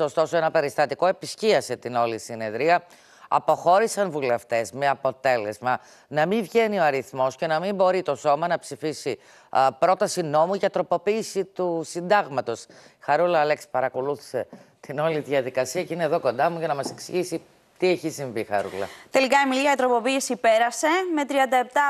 Ωστόσο, ένα περιστατικό επισκίασε την όλη συνεδρία. Αποχώρησαν βουλευτές με αποτέλεσμα να μην βγαίνει ο αριθμός και να μην μπορεί το Σώμα να ψηφίσει α, πρόταση νόμου για τροποποίηση του συντάγματος. Χαρούλα Αλέξη παρακολούθησε την όλη διαδικασία και είναι εδώ κοντά μου για να μας εξηγήσει τι έχει συμβεί, Χαρούλα. Τελικά η Μιλία η τροποποίηση πέρασε με 37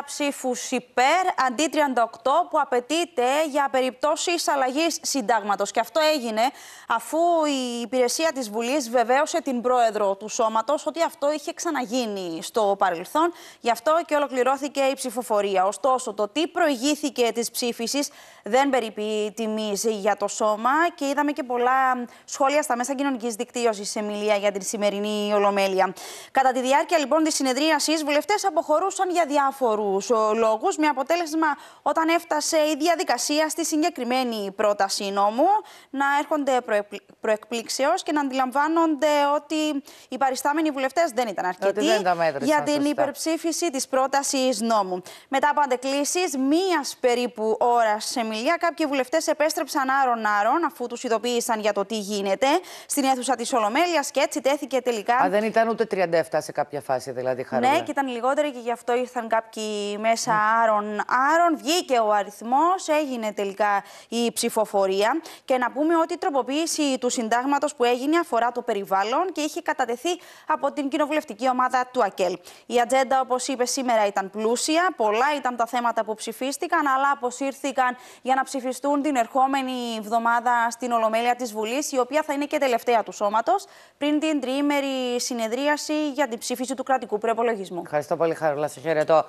ψήφους υπέρ αντί 38 που απαιτείται για περιπτώσεις αλλαγής συντάγματος. Και αυτό έγινε αφού η υπηρεσία της Βουλής βεβαίωσε την πρόεδρο του σώματος ότι αυτό είχε ξαναγίνει στο παρελθόν. Γι' αυτό και ολοκληρώθηκε η ψηφοφορία. Ωστόσο, το τι προηγήθηκε της ψήφισης δεν περιποιεί τιμής για το σώμα και είδαμε και πολλά σχόλια στα μέσα κοινωνικής δικτύωσης, μιλία για την σημερινή ολομέλεια. Κατά τη διάρκεια λοιπόν της συνεδρίασης, οι βουλευτές αποχωρούσαν για διάφορους ε, λόγους, με αποτέλεσμα όταν έφτασε η διαδικασία στη συγκεκριμένη πρόταση νόμου να έρχονται προεκπλήξεως και να αντιλαμβάνονται ότι οι παριστάμενοι βουλευτές δεν ήταν αρκετοί για την σωστά. υπερψήφιση της πρότασης νόμου. Μετά από αντεκλήσεις μίας περίπου ώρας σε μιλία, κάποιοι βουλευτές επέστρεψαν άρον-άρον αφού τους ειδοποίησαν για το τι γίνεται στην αίθουσα της Ολομέλειας και έτσι τέθηκε τελικά. δεν ήταν ήταν ούτε 37 σε κάποια φάση, δηλαδή χαρούλα. Ναι, και ήταν λιγότεροι και γι' αυτό ήρθαν κάποιοι μέσα άρων-άρων. Βγήκε ο αριθμός, έγινε τελικά η ψηφοφορία. Και να πούμε ότι η τροποποίηση του συντάγματος που έγινε αφορά το περιβάλλον και είχε κατατεθεί από την κοινοβουλευτική ομάδα του ΑΚΕΛ. Η ατζέντα, όπως είπε σήμερα, ήταν πλούσια. Πολλά ήταν τα θέματα που ψηφίστηκαν, αλλά αποσύρθηκαν για να ψηφιστούν την ερχόμενη εβδομάδα στην Ολομέλεια της Βουλής, η οποία θα είναι και τελευταία του σώματος, πριν την τριήμερη συνεδρία συνεδρίαση για την ψήφιση του κρατικού προπολογισμού. Ευχαριστώ πολύ, Χαρούλα. Σε χαιρετώ.